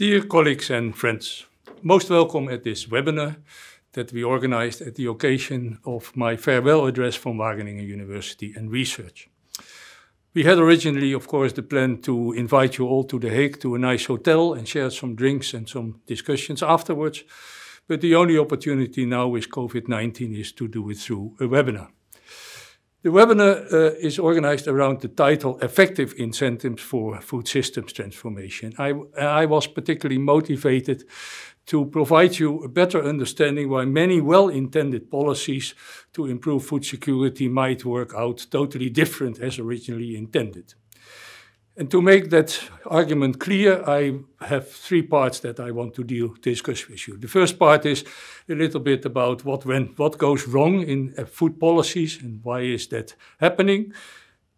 Dear colleagues and friends, most welcome at this webinar that we organized at the occasion of my farewell address from Wageningen University and Research. We had originally, of course, the plan to invite you all to The Hague to a nice hotel and share some drinks and some discussions afterwards, but the only opportunity now with COVID-19 is to do it through a webinar. The webinar uh, is organized around the title Effective Incentives for Food Systems Transformation. I, I was particularly motivated to provide you a better understanding why many well-intended policies to improve food security might work out totally different as originally intended. And to make that argument clear, I have three parts that I want to deal, discuss with you. The first part is a little bit about what went, what goes wrong in uh, food policies and why is that happening.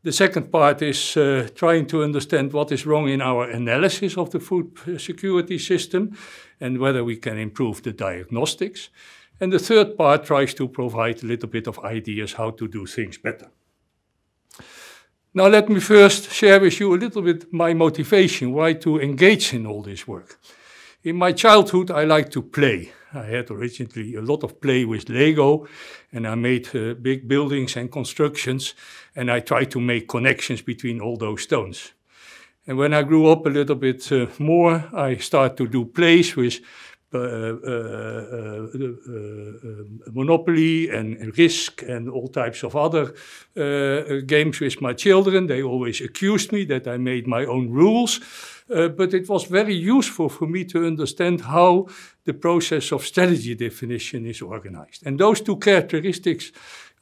The second part is uh, trying to understand what is wrong in our analysis of the food uh, security system and whether we can improve the diagnostics. And the third part tries to provide a little bit of ideas how to do things better. Now let me first share with you a little bit my motivation, why to engage in all this work. In my childhood, I liked to play. I had originally a lot of play with Lego, and I made uh, big buildings and constructions, and I tried to make connections between all those stones. And when I grew up a little bit uh, more, I started to do plays with uh, uh, uh, Monopoly and Risk and all types of other games with my children. They always accused me that I made my own rules. Uh, but it was very useful for me to understand how the process of strategy definition is organized. And those two characteristics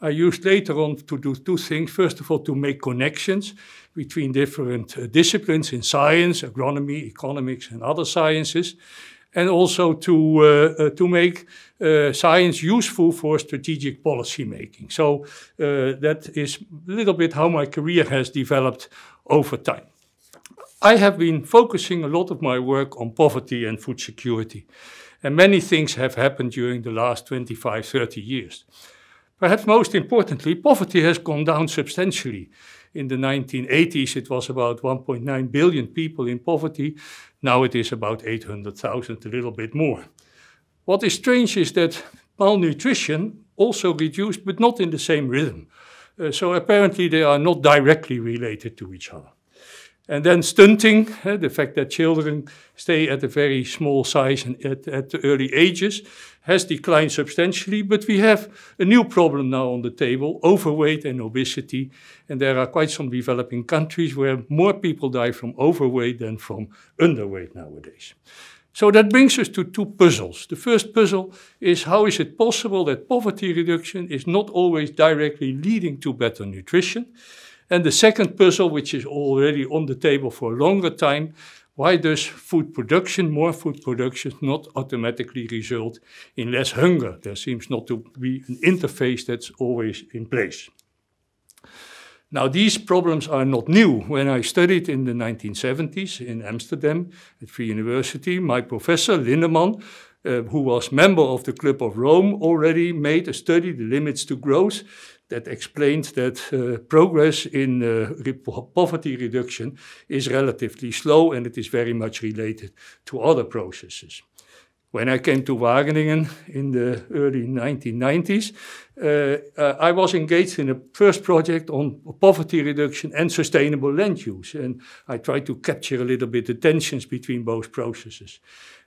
I used later on to do two things. First of all, to make connections between different uh, disciplines in science, agronomy, economics, and other sciences and also to, uh, uh, to make uh, science useful for strategic policy making. So uh, that is a little bit how my career has developed over time. I have been focusing a lot of my work on poverty and food security. And many things have happened during the last 25, 30 years. Perhaps most importantly, poverty has gone down substantially. In the 1980s, it was about 1.9 billion people in poverty. Now it is about 800,000, a little bit more. What is strange is that malnutrition also reduced, but not in the same rhythm. Uh, so apparently they are not directly related to each other. And then stunting, uh, the fact that children stay at a very small size at, at the early ages, has declined substantially. But we have a new problem now on the table overweight and obesity. And there are quite some developing countries where more people die from overweight than from underweight nowadays. So that brings us to two puzzles. The first puzzle is how is it possible that poverty reduction is not always directly leading to better nutrition? And the second puzzle, which is already on the table for a longer time, why does food production, more food production, not automatically result in less hunger? There seems not to be an interface that's always in place. Now, these problems are not new. When I studied in the 1970s in Amsterdam at Free University, my professor Lindeman, uh, who was member of the Club of Rome, already made a study, The Limits to Growth, that explained that uh, progress in uh, poverty reduction is relatively slow and it is very much related to other processes. When I came to Wageningen in the early 1990s, uh, uh, I was engaged in a first project on poverty reduction and sustainable land use. And I tried to capture a little bit the tensions between both processes.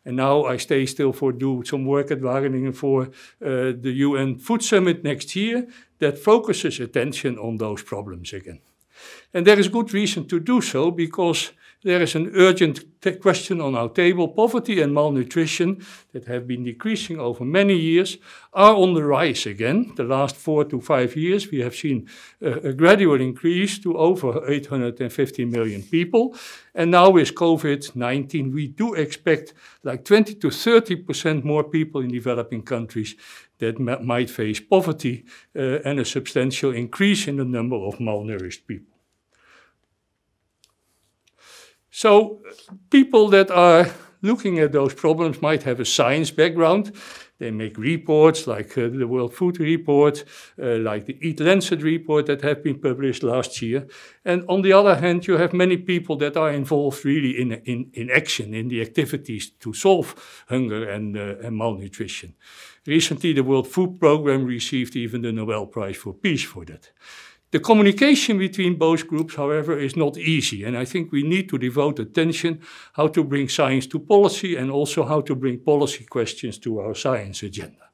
And now I stay still for do some work at Wageningen for uh, the UN Food Summit next year that focuses attention on those problems again. And there is good reason to do so because there is an urgent question on our table. Poverty and malnutrition that have been decreasing over many years are on the rise again. The last four to five years, we have seen a, a gradual increase to over 850 million people. And now with COVID-19, we do expect like 20 to 30% more people in developing countries that might face poverty uh, and a substantial increase in the number of malnourished people. So people that are looking at those problems might have a science background. They make reports like uh, the World Food Report, uh, like the Eat Lancet report that have been published last year. And on the other hand, you have many people that are involved really in, in, in action, in the activities to solve hunger and, uh, and malnutrition. Recently, the World Food Programme received even the Nobel Prize for Peace for that. The communication between both groups, however, is not easy, and I think we need to devote attention how to bring science to policy and also how to bring policy questions to our science agenda.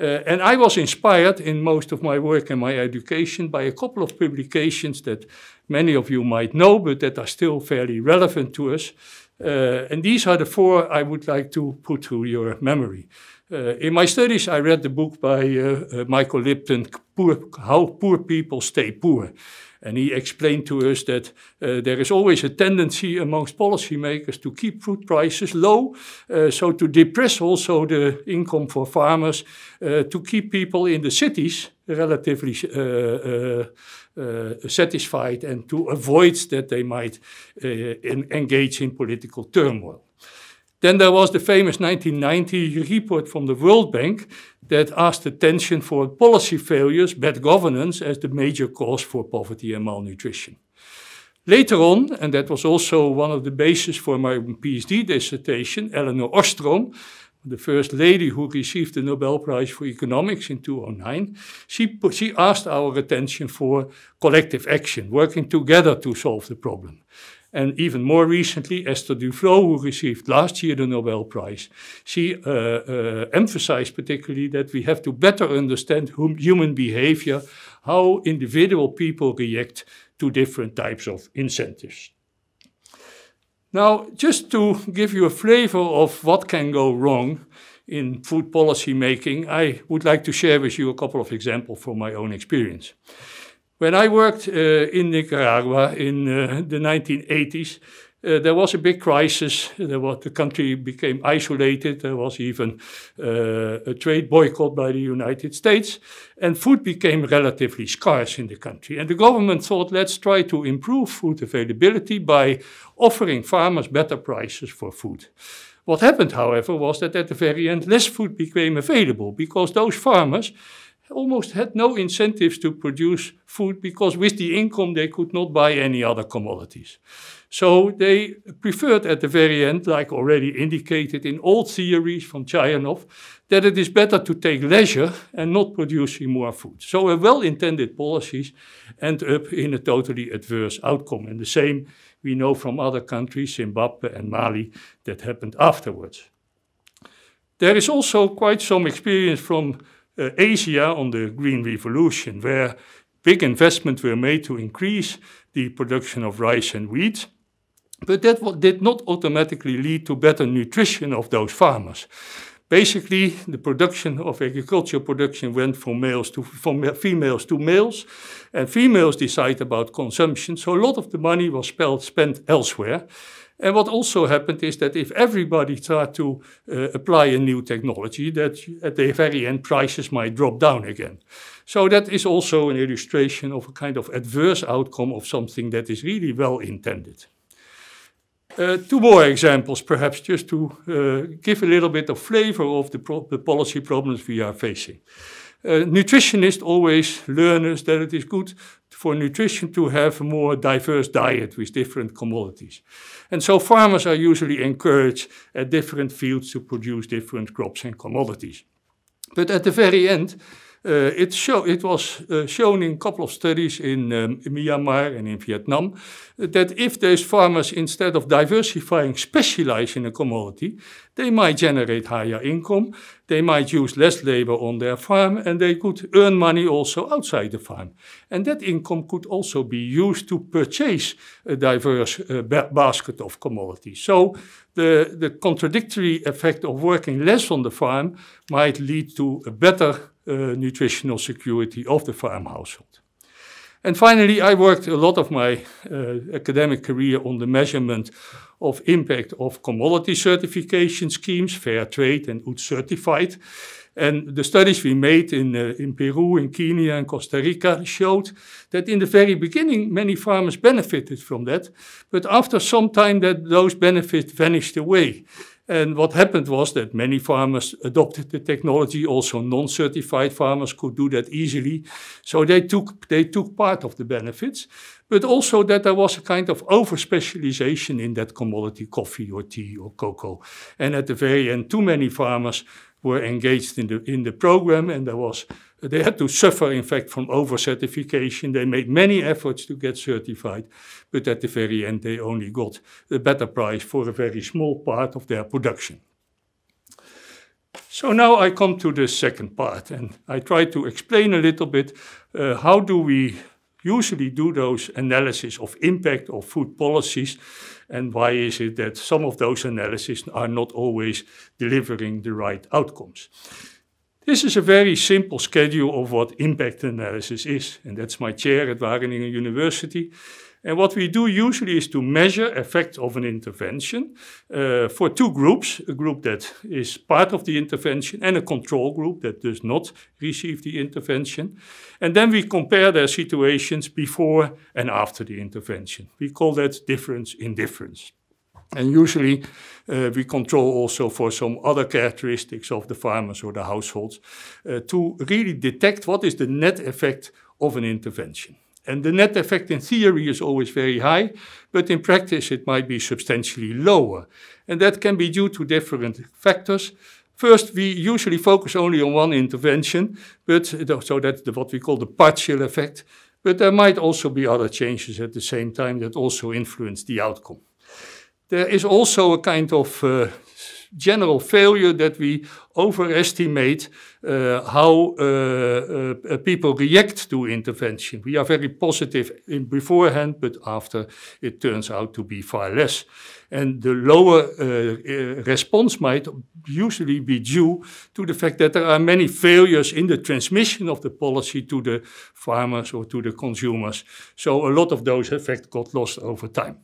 Uh, and I was inspired in most of my work and my education by a couple of publications that many of you might know, but that are still fairly relevant to us. Uh, and these are the four I would like to put to your memory. Uh, in my studies, I read the book by uh, uh, Michael Lipton, poor, How Poor People Stay Poor. And he explained to us that uh, there is always a tendency amongst policymakers to keep food prices low, uh, so to depress also the income for farmers, uh, to keep people in the cities relatively uh, uh, satisfied, and to avoid that they might in, engage in political turmoil. Then there was the famous 1990 report from the World Bank that asked attention for policy failures, bad governance as the major cause for poverty and malnutrition. Later on, and that was also one of the bases for my PhD dissertation, Eleanor Ostrom, the first lady who received the Nobel Prize for Economics in 2009, she, put, she asked our attention for collective action, working together to solve the problem and even more recently, Esther Duflo, who received last year the Nobel Prize. She uh, uh, emphasized particularly that we have to better understand hum human behavior, how individual people react to different types of incentives. Now, just to give you a flavor of what can go wrong in food policy making, I would like to share with you a couple of examples from my own experience. When I worked uh, in Nicaragua in uh, the 1980s, uh, there was a big crisis. Was, the country became isolated. There was even uh, a trade boycott by the United States. And food became relatively scarce in the country. And the government thought, let's try to improve food availability by offering farmers better prices for food. What happened, however, was that at the very end, less food became available because those farmers almost had no incentives to produce food because with the income they could not buy any other commodities. So they preferred at the very end, like already indicated in old theories from Chayanov, that it is better to take leisure and not producing more food. So a well-intended policies end up in a totally adverse outcome. And the same we know from other countries, Zimbabwe and Mali, that happened afterwards. There is also quite some experience from uh, Asia on the Green Revolution, where big investments were made to increase the production of rice and wheat. But that did not automatically lead to better nutrition of those farmers. Basically, the production of agricultural production went from males to from females to males, and females decide about consumption. So a lot of the money was spent elsewhere. And what also happened is that if everybody tried to uh, apply a new technology, that at the very end prices might drop down again. So that is also an illustration of a kind of adverse outcome of something that is really well intended. Uh, two more examples, perhaps, just to uh, give a little bit of flavor of the, the, policy problems we are facing. Uh, nutritionists always learn us that it is good for nutrition to have a more diverse diet with different commodities. And so farmers are usually encouraged at different fields to produce different crops and commodities. But at the very end, Eh, it, show, it was eh, shown in a couple of studies in, um, in Myanmar and in Vietnam that if these farmers, instead of diversifying, specialize in a commodity, they might generate higher income, they might use less labor on their farm, and they could earn money also outside the farm. And that income could also be used to purchase a diverse uh, ba basket of commodities. So the, the contradictory effect of working less on the farm might lead to a better uh, nutritional security of the farm household. And finally, I worked a lot of my uh, academic career on the measurement of impact of commodity certification schemes, fair trade and UD certified. And the studies we made in, uh, in Peru, in Kenya, and Costa Rica showed that in the very beginning, many farmers benefited from that. But after some time, that those benefits vanished away. And what happened was that many farmers adopted the technology. Also, non-certified farmers could do that easily. So they took, they took part of the benefits, but also that there was a kind of over-specialization in that commodity coffee or tea or cocoa. And at the very end, too many farmers were engaged in the, in the program and there was, they had to suffer in fact from over-certification. They made many efforts to get certified, but at the very end they only got a better price for a very small part of their production. So now I come to the second part and I try to explain a little bit uh, how do we usually do those analysis of impact of food policies and why is it that some of those analyses are not always delivering the right outcomes. This is a very simple schedule of what impact analysis is, and that's my chair at Wageningen University. And what we do usually is to measure effect of an intervention uh, for two groups, a group that is part of the intervention and a control group that does not receive the intervention. And then we compare their situations before and after the intervention. We call that difference in difference. And usually uh, we control also for some other characteristics of the farmers or the households uh, to really detect what is the net effect of an intervention. And the net effect in theory is always very high, but in practice it might be substantially lower. And that can be due to different factors. First, we usually focus only on one intervention, but so that's the, what we call the partial effect. But there might also be other changes at the same time that also influence the outcome. There is also a kind of uh, general failure that we overestimate uh, how uh, uh, people react to intervention. We are very positive in beforehand, but after it turns out to be far less. And the lower uh, uh, response might usually be due to the fact that there are many failures in the transmission of the policy to the farmers or to the consumers. So a lot of those effects got lost over time.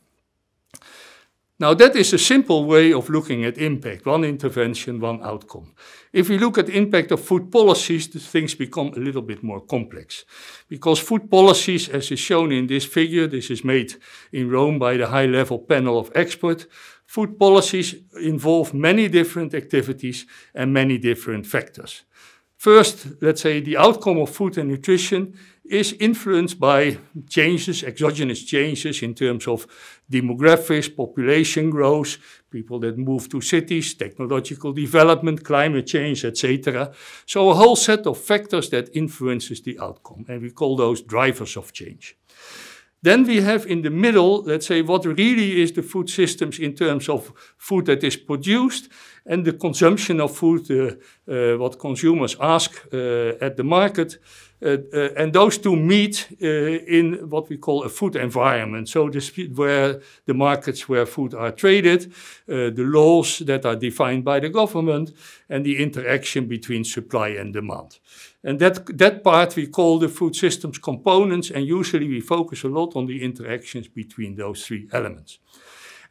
Now that is a simple way of looking at impact, one intervention, one outcome. If we look at impact of food policies, things become a little bit more complex. Because food policies, as is shown in this figure, this is made in Rome by the high-level panel of experts, food policies involve many different activities and many different factors. First, let's say the outcome of food and nutrition is influenced by changes, exogenous changes in terms of demographics, population growth, people that move to cities, technological development, climate change, etc. So a whole set of factors that influences the outcome, and we call those drivers of change. Then we have in the middle, let's say, what really is the food systems in terms of food that is produced and the consumption of food, uh, uh, what consumers ask uh, at the market. and those two meet in what we call a food environment. So where the markets where food are traded, the laws that are defined by the government, and the interaction between supply and demand. And that, that part we call the food systems components, and usually we focus a lot on the interactions between those three elements.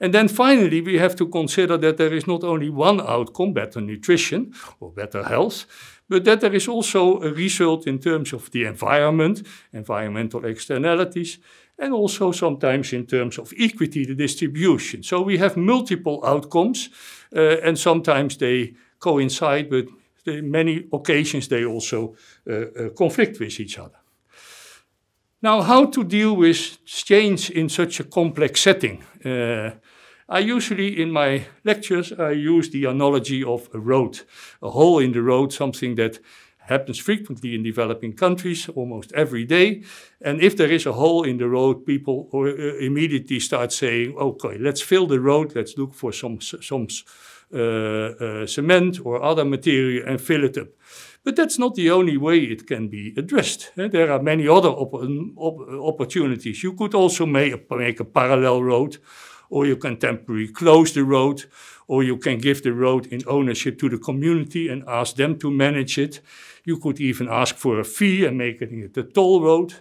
And then finally, we have to consider that there is not only one outcome, better nutrition or better health, but that there is also a result in terms of the environment, environmental externalities, and also sometimes in terms of equity, the distribution. So we have multiple outcomes, uh, and sometimes they coincide, but many occasions they also uh, uh, conflict with each other. Now, how to deal with change in such a complex setting? Uh, I usually, in my lectures, I use the analogy of a road, a hole in the road, something that happens frequently in developing countries almost every day. And if there is a hole in the road, people uh, uh, immediately start saying, okay, let's fill the road, let's look for some, some uh, uh, cement or other material and fill it up. But that's not the only way it can be addressed. Eh? There are many other op op opportunities. You could also make a, make a parallel road or you can temporarily close the road, or you can give the road in ownership to the community and ask them to manage it. You could even ask for a fee and make it a toll road.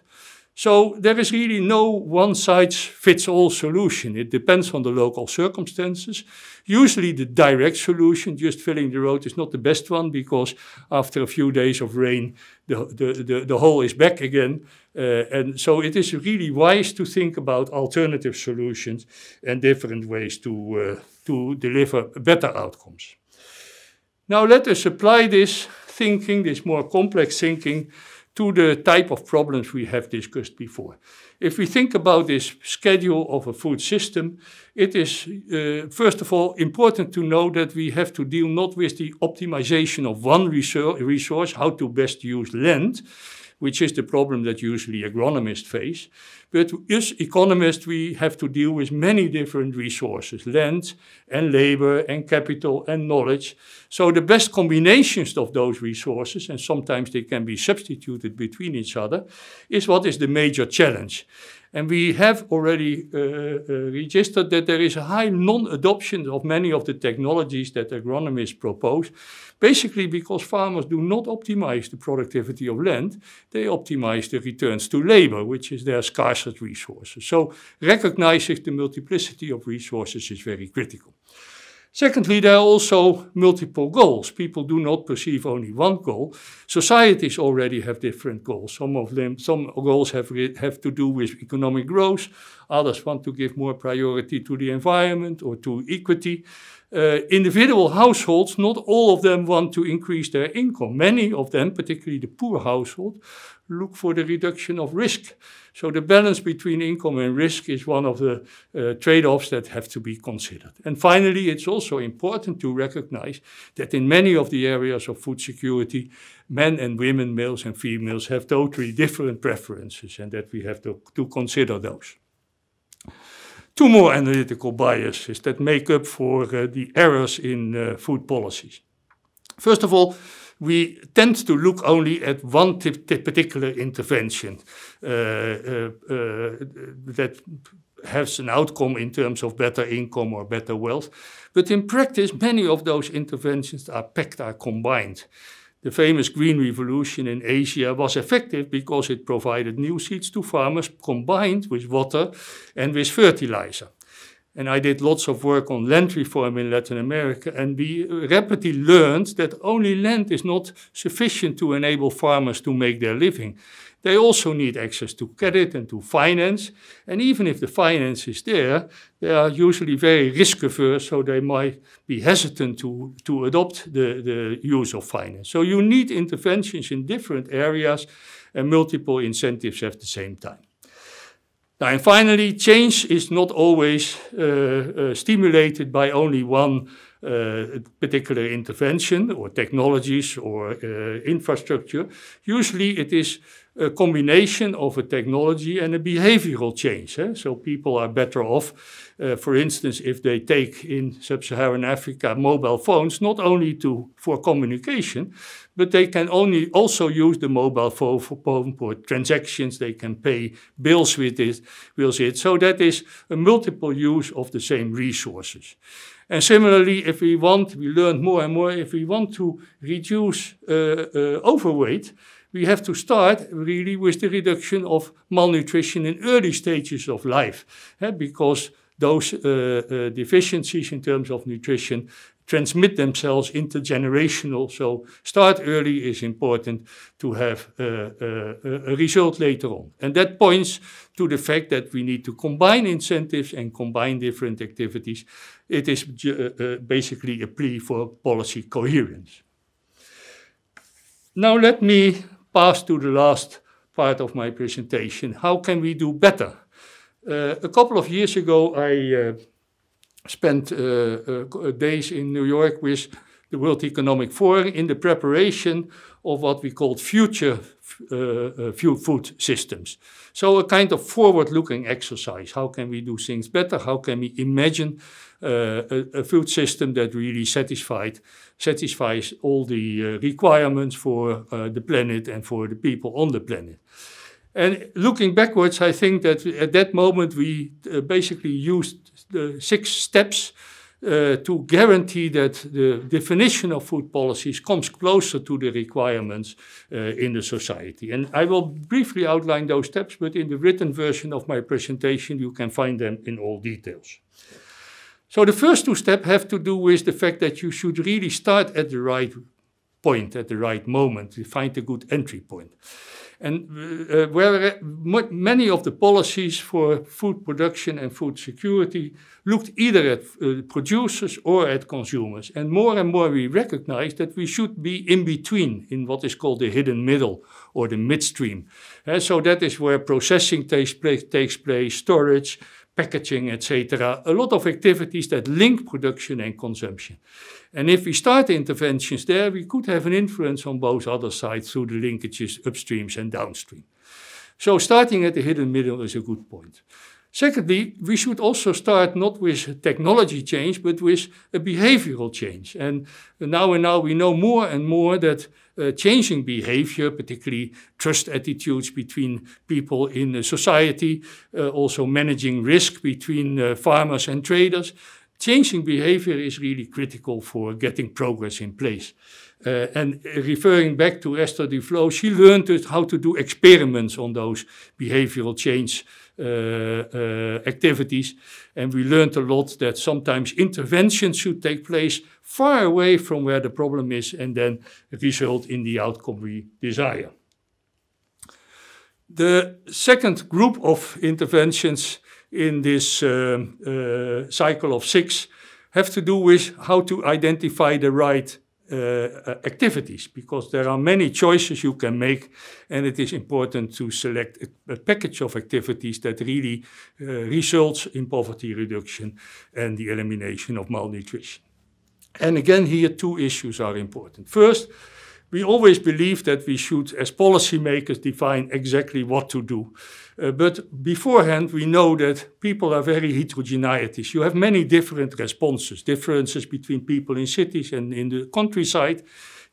So there is really no one size fits all solution. It depends on the local circumstances. Usually the direct solution, just filling the road, is not the best one because after a few days of rain, the, the, the, the hole is back again. Uh, and so it is really wise to think about alternative solutions and different ways to, uh, to deliver better outcomes. Now let us apply this thinking, this more complex thinking, to the type of problems we have discussed before. If we think about this schedule of a food system, it is uh, first of all important to know that we have to deal not with the optimization of one resource, how to best use land, which is the problem that usually agronomists face. But as economists, we have to deal with many different resources, land and labor and capital and knowledge. So the best combinations of those resources, and sometimes they can be substituted between each other, is what is the major challenge. And we have already uh, uh, uh, registered that there is a high non-adoption of many of the technologies that agronomists propose, basically because farmers do not optimize the productivity of land, they optimize the returns to labor, which is their scarcest resources. So recognizing the multiplicity of resources is very critical. Secondly, there are also multiple goals. People do not perceive only one goal. Societies already have different goals. Some of them, some goals have, have to do with economic growth. Others want to give more priority to the environment or to equity uh, individual households, not all of them want to increase their income. Many of them, particularly the poor household, look for the reduction of risk. So the balance between income and risk is one of the uh, trade-offs that have to be considered. And finally, it's also important to recognize that in many of the areas of food security, men and women, males and females have totally different preferences and that we have to, to consider those. Two more analytical biases that make up for uh, the errors in uh, food policies. First of all, we tend to look only at one particular intervention uh, that has an outcome in terms of better income or better wealth. But in practice, many of those interventions are packed, are combined. The famous Green Revolution in Asia was effective because it provided new seeds to farmers combined with water and with fertilizer. And I did lots of work on land reform in Latin America, and we rapidly learned that only land is not sufficient to enable farmers to make their living. They also need access to credit and to finance. And even if the finance is there, they are usually very risk averse, so they might be hesitant to, to adopt the, the use of finance. So you need interventions in different areas, and multiple incentives at the same time. Now, and finally, change is not always uh, uh, stimulated by only one uh, particular intervention or technologies or uh, infrastructure. Usually, it is a combination of a technology and a behavioral change. Eh? So people are better off, uh, for instance, if they take in sub-Saharan Africa mobile phones, not only to, for communication, but they can only also use the mobile phone for, for transactions. They can pay bills with it, with it. So that is a multiple use of the same resources. And similarly, if we want, we learn more and more, if we want to reduce uh, uh, overweight, we have to start really with the reduction of malnutrition in early stages of life, eh, because those uh, uh, deficiencies in terms of nutrition transmit themselves intergenerational. So start early is important to have uh, uh a result later on. And that points to the fact that we need to combine incentives and combine different activities. It is uh, uh, basically a plea for policy coherence. Now let me pass to the last part of my presentation. How can we do better? Uh, a couple of years ago, I uh, spent uh, uh days in New York with the World Economic Forum in the preparation of what we called future uh, uh food systems. So a kind of forward-looking exercise. How can we do things better? How can we imagine uh, a, a, food system that really satisfied, satisfies all the uh, requirements for uh, the planet and for the people on the planet? And looking backwards, I think that at that moment we uh, basically used the six steps uh, to guarantee that the definition of food policies comes closer to the requirements uh, in the society. And I will briefly outline those steps, but in the written version of my presentation, you can find them in all details. So the first two steps have to do with the fact that you should really start at the right point, at the right moment, to find a good entry point. And uh, uh where uh, many of the policies for food production and food security looked either at uh, producers or at consumers. And more and more we recognize that we should be in between, in what is called the hidden middle or the midstream. Uh, so that is where processing takes place, takes place storage, packaging, etc. A lot of activities that link production and consumption. And if we start interventions there, we could have an influence on both other sides through the linkages upstreams and downstream. So starting at the hidden middle is a good point. Secondly, we should also start not with technology change, but with a behavioral change. And now and now we know more and more that uh, changing behavior, particularly trust attitudes between people in society, uh, also managing risk between uh, farmers and traders, changing behavior is really critical for getting progress in place. Uh, and referring back to Esther Duflo, she learned how to do experiments on those behavioral change Eh, eh, activities. And we learned a lot that sometimes intervention should take place far away from where the problem is and then result in the outcome we desire. The second group of interventions in this uh, cycle of six have to do with how to identify the right uh, uh, activities because there are many choices you can make and it is important to select a, a package of activities that really uh, results in poverty reduction and the elimination of malnutrition. And again, here two issues are important. First, we always believe that we should, as policymakers, define exactly what to do. Uh, but beforehand, we know that people are very heterogeneities. You have many different responses, differences between people in cities and in the countryside,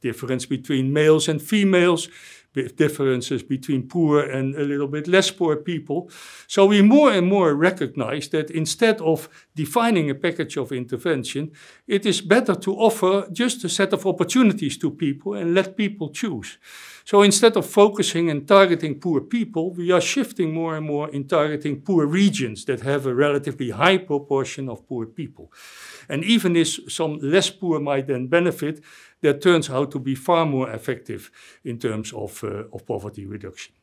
difference between males and females, with differences between poor and a little bit less poor people. So we more and more recognize that instead of defining a package of intervention, it is better to offer just a set of opportunities to people and let people choose. So instead of focusing and targeting poor people, we are shifting more and more in targeting poor regions that have a relatively high proportion of poor people. And even if some less poor might then benefit, that turns out to be far more effective in terms of, uh, of poverty reduction.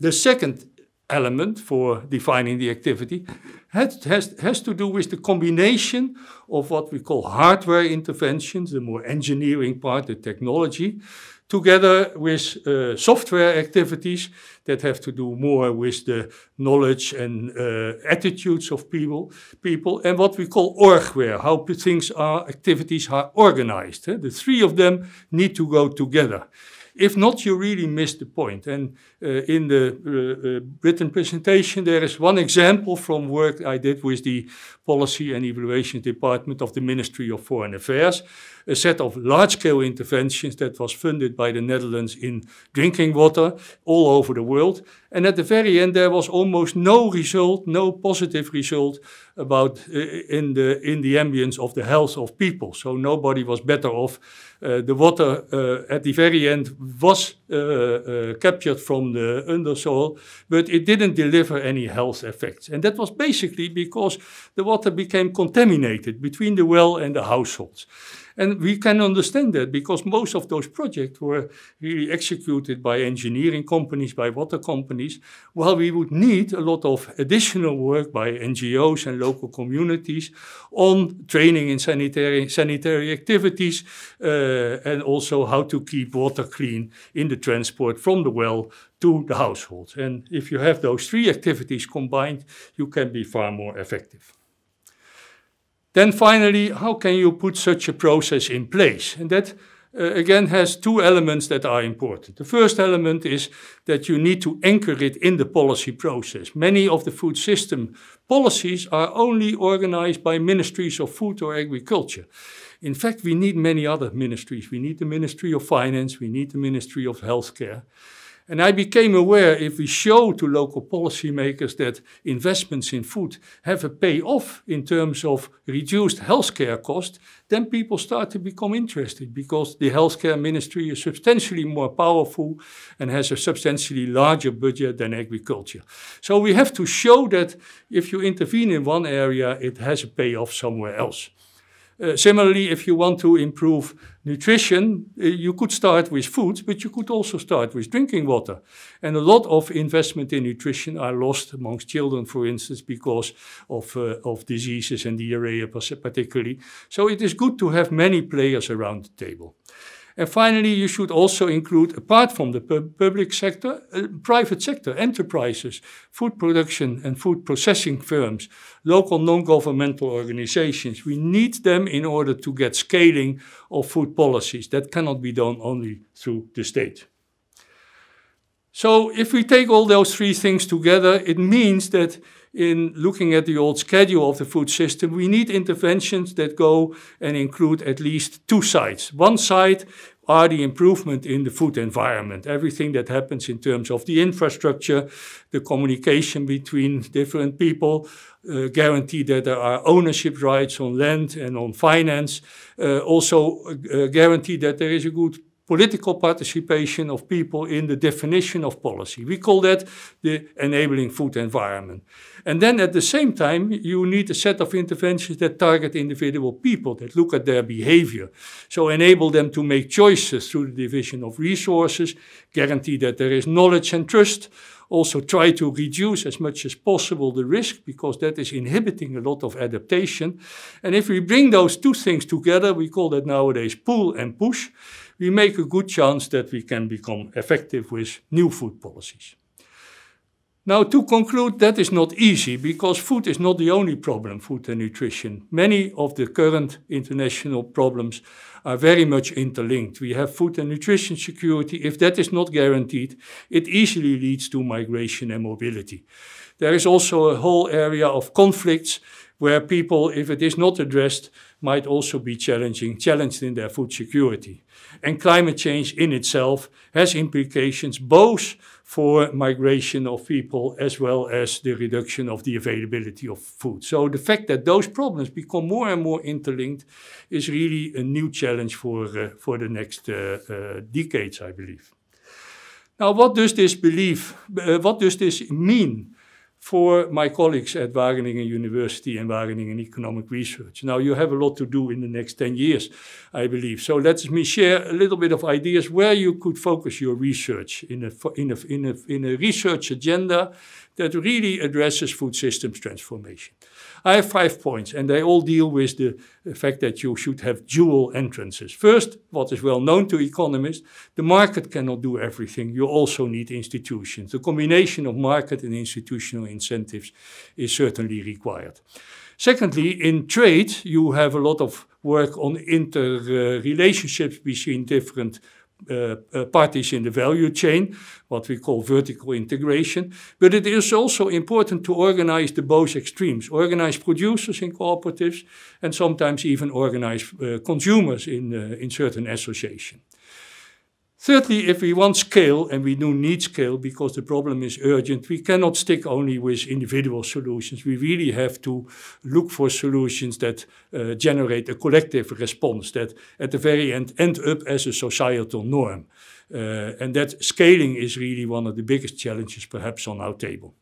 The second element for defining the activity has, has, has to do with the combination of what we call hardware interventions, the more engineering part, the technology, together with uh, software activities that have to do more with the knowledge and uh, attitudes of people, people, and what we call orgware, how things are, activities are organized. The three of them need to go together. If not, you really miss the point. And uh, in the uh, uh, written presentation, there is one example from work I did with the Policy and Evaluation Department of the Ministry of Foreign Affairs, a set of large-scale interventions that was funded by the Netherlands in drinking water all over the world. And at the very end, there was almost no result, no positive result about uh, in the in the ambience of the health of people. So nobody was better off. Uh, the water uh, at the very end was uh, uh, captured from the undersoil, but it didn't deliver any health effects. And that was basically because the water became contaminated between the well and the households. And we can understand that because most of those projects were really executed by engineering companies, by water companies, while we would need a lot of additional work by NGOs and local communities on training in sanitary, sanitary activities uh, and also how to keep water clean in the transport from the well to the household. And if you have those three activities combined, you can be far more effective. Then finally, how can you put such a process in place? And that uh, again has two elements that are important. The first element is that you need to anchor it in the policy process. Many of the food system policies are only organized by ministries of food or agriculture. In fact, we need many other ministries. We need the Ministry of Finance, we need the Ministry of Healthcare. And I became aware if we show to local policymakers that investments in food have a payoff in terms of reduced healthcare cost, then people start to become interested because the healthcare ministry is substantially more powerful and has a substantially larger budget than agriculture. So we have to show that if you intervene in one area, it has a payoff somewhere else. Uh, similarly, if you want to improve nutrition, uh, you could start with food, but you could also start with drinking water. And a lot of investment in nutrition are lost amongst children, for instance, because of, uh, of diseases and diarrhea particularly. So it is good to have many players around the table. And finally, you should also include, apart from the public sector, uh, private sector enterprises, food production and food processing firms, local non-governmental organizations. We need them in order to get scaling of food policies. That cannot be done only through the state. So if we take all those three things together, it means that in looking at the old schedule of the food system, we need interventions that go and include at least two sides. One side are the improvement in the food environment, everything that happens in terms of the infrastructure, the communication between different people, uh, guarantee that there are ownership rights on land and on finance, uh, also uh, guarantee that there is a good political participation of people in the definition of policy. We call that the enabling food environment. And then at the same time, you need a set of interventions that target individual people, that look at their behavior. So enable them to make choices through the division of resources, guarantee that there is knowledge and trust, also try to reduce as much as possible the risk because that is inhibiting a lot of adaptation. And if we bring those two things together, we call that nowadays pull and push we make a good chance that we can become effective with new food policies. Now, to conclude, that is not easy because food is not the only problem, food and nutrition. Many of the current international problems are very much interlinked. We have food and nutrition security. If that is not guaranteed, it easily leads to migration and mobility. There is also a whole area of conflicts where people, if it is not addressed, might also be challenging, challenged in their food security. And climate change in itself has implications both for migration of people as well as the reduction of the availability of food. So the fact that those problems become more and more interlinked is really a new challenge for, uh, for the next uh, uh, decades, I believe. Now, what does this belief, uh, what does this mean? for my colleagues at Wageningen University and Wageningen Economic Research. Now, you have a lot to do in the next 10 years, I believe. So let me share a little bit of ideas where you could focus your research in a, in a, in a, in a research agenda that really addresses food systems transformation. I have five points, and they all deal with the fact that you should have dual entrances. First, what is well known to economists, the market cannot do everything. You also need institutions. The combination of market and institutional incentives is certainly required. Secondly, in trade, you have a lot of work on interrelationships uh, between different uh, uh, parties in the value chain, what we call vertical integration. But it is also important to organize the both extremes, organize producers in cooperatives and sometimes even organize uh, consumers in, uh, in certain associations. Thirdly, if we want scale, and we do need scale because the problem is urgent, we cannot stick only with individual solutions. We really have to look for solutions that uh, generate a collective response that at the very end end up as a societal norm. Uh, and that scaling is really one of the biggest challenges perhaps on our table.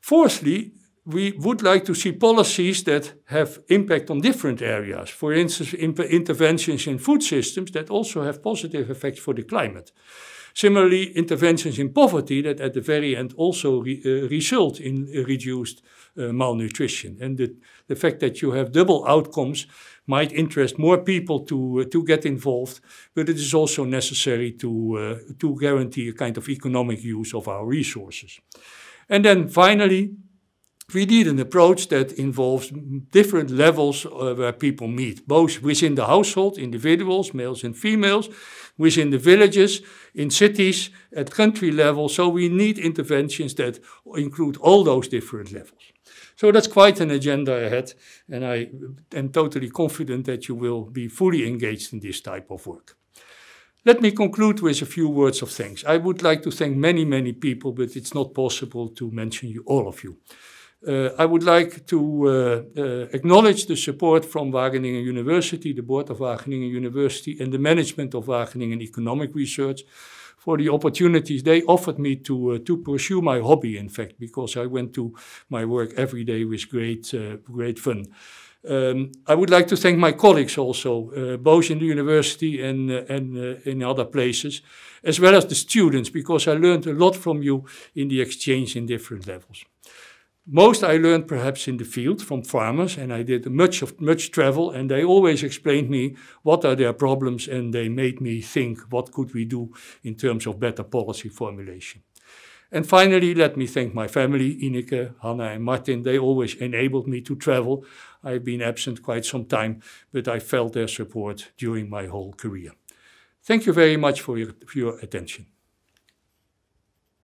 Fourthly, we would like to see policies that have impact on different areas. For instance, interventions in food systems that also have positive effects for the climate. Similarly, interventions in poverty that at the very end also re uh, result in reduced uh, malnutrition. And the, the fact that you have double outcomes might interest more people to, uh, to get involved, but it is also necessary to, uh, to guarantee a kind of economic use of our resources. And then finally, we need an approach that involves different levels uh, where people meet, both within the household, individuals, males and females, within the villages, in cities, at country level. So we need interventions that include all those different levels. So that's quite an agenda ahead, and I am totally confident that you will be fully engaged in this type of work. Let me conclude with a few words of thanks. I would like to thank many, many people, but it's not possible to mention you, all of you. Uh, I would like to uh, uh, acknowledge the support from Wageningen University, the board of Wageningen University, and the management of Wageningen Economic Research for the opportunities they offered me to uh, to pursue my hobby. In fact, because I went to my work every day with great uh, great fun. Um, I would like to thank my colleagues also, uh, both in the university and and in other places, as well as the students, because I learned a lot from you in the exchange in different levels most I learned perhaps in the field from farmers, and I did much of much travel, and they always explained me what are their problems, and they made me think what could we do in terms of better policy formulation. And finally, let me thank my family, Ineke, Hanna, and Martin. They always enabled me to travel. I've been absent quite some time, but I felt their support during my whole career. Thank you very much for your, for your attention.